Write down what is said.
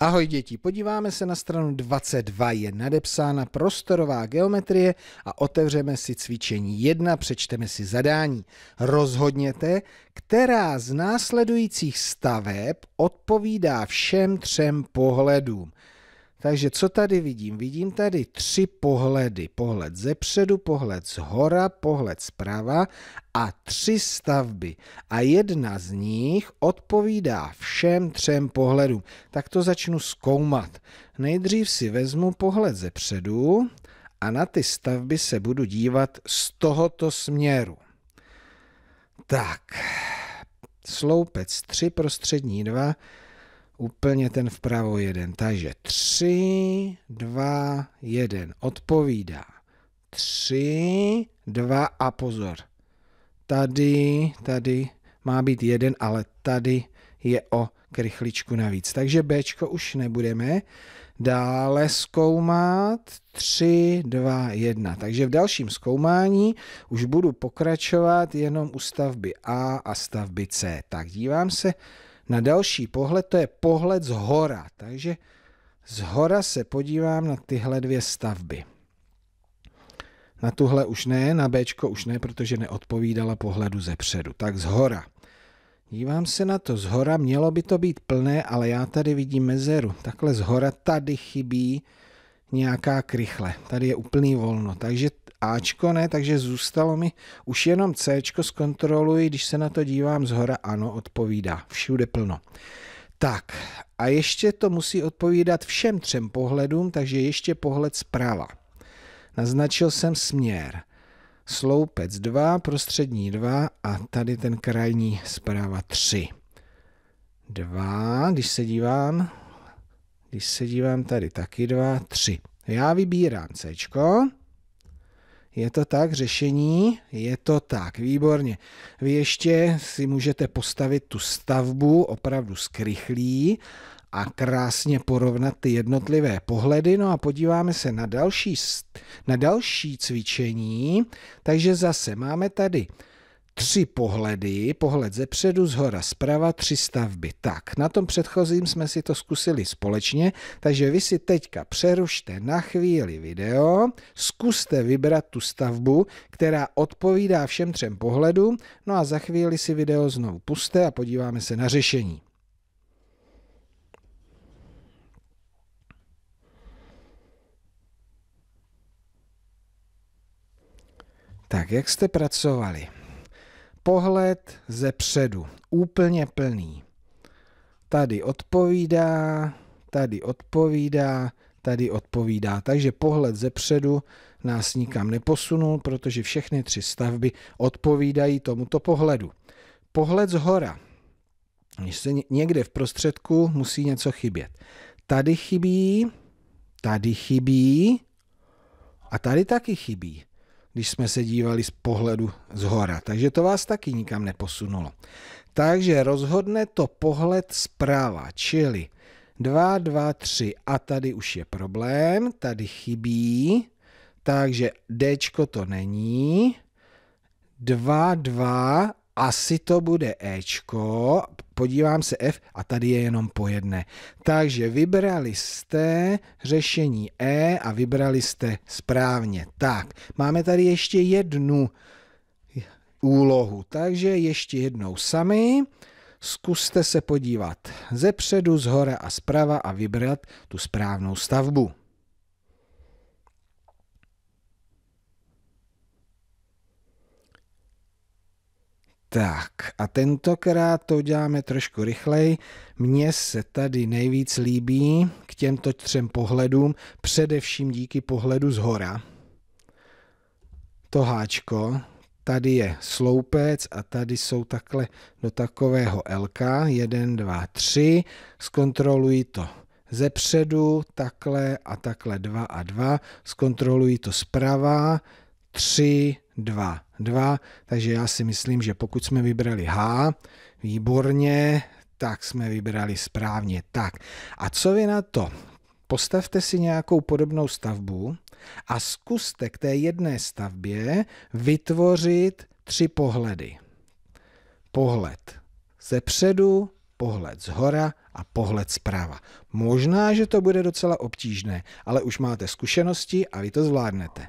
Ahoj děti, podíváme se na stranu 22, je nadepsána prostorová geometrie a otevřeme si cvičení 1, přečteme si zadání. Rozhodněte, která z následujících staveb odpovídá všem třem pohledům. Takže co tady vidím? Vidím tady tři pohledy. Pohled ze předu, pohled z hora, pohled zprava a tři stavby. A jedna z nich odpovídá všem třem pohledům. Tak to začnu zkoumat. Nejdřív si vezmu pohled ze předu a na ty stavby se budu dívat z tohoto směru. Tak, sloupec 3, prostřední 2, úplně ten vpravo jeden. Takže 3, 2, 1. Odpovídá. 3, 2 a pozor. Tady, tady má být jeden, ale tady je o krychličku navíc. Takže B už nebudeme. Dále zkoumat 3, 2, 1. Takže v dalším zkoumání už budu pokračovat jenom u stavby A a stavby C. Tak dívám se na další pohled, to je pohled z hora. Takže z hora se podívám na tyhle dvě stavby. Na tuhle už ne, na B už ne, protože neodpovídala pohledu ze předu. Tak z hora. Dívám se na to z hora, mělo by to být plné, ale já tady vidím mezeru. Takhle z hora tady chybí nějaká krychle. Tady je úplný volno. Takže Ačko ne, takže zůstalo mi už jenom Cčko, zkontroluji, když se na to dívám zhora, ano, odpovídá, všude plno. Tak, a ještě to musí odpovídat všem třem pohledům, takže ještě pohled zprava. Naznačil jsem směr. Sloupec 2, prostřední 2 a tady ten krajní zpráva 3. 2, když se dívám, když se dívám tady taky 2, 3. Já vybírám Cčko, je to tak, řešení? Je to tak, výborně. Vy ještě si můžete postavit tu stavbu opravdu z a krásně porovnat ty jednotlivé pohledy. No a podíváme se na další, na další cvičení. Takže zase máme tady tři pohledy, pohled ze předu, z hora, zprava, tři stavby. Tak, na tom předchozím jsme si to zkusili společně, takže vy si teďka přerušte na chvíli video, zkuste vybrat tu stavbu, která odpovídá všem třem pohledům, no a za chvíli si video znovu puste a podíváme se na řešení. Tak, jak jste pracovali? pohled ze předu, úplně plný. Tady odpovídá, tady odpovídá, tady odpovídá. Takže pohled ze předu nás nikam neposunul, protože všechny tři stavby odpovídají tomuto pohledu. Pohled z hora. Když se někde v prostředku musí něco chybět. Tady chybí, tady chybí a tady taky chybí když jsme se dívali z pohledu z hora. Takže to vás taky nikam neposunulo. Takže rozhodne to pohled zprava, čili 2, 2, 3 a tady už je problém, tady chybí, takže D to není, 2, 2, asi to bude E, podívám se F a tady je jenom po jedné. Takže vybrali jste řešení E a vybrali jste správně. Tak, máme tady ještě jednu úlohu, takže ještě jednou sami zkuste se podívat ze předu, z hora a zprava a vybrat tu správnou stavbu. Tak a tentokrát to uděláme trošku rychleji. Mně se tady nejvíc líbí k těmto třem pohledům, především díky pohledu z hora. To háčko, tady je sloupec a tady jsou takhle do takového LK, 1, 2, 3, zkontroluji to ze předu, takhle a takhle 2 a 2, zkontroluji to zprava, 3, 2, 2. Takže já si myslím, že pokud jsme vybrali H, výborně, tak jsme vybrali správně. Tak a co vy na to? Postavte si nějakou podobnou stavbu a zkuste k té jedné stavbě vytvořit tři pohledy. Pohled ze předu, pohled z hora a pohled zprava. Možná, že to bude docela obtížné, ale už máte zkušenosti a vy to zvládnete.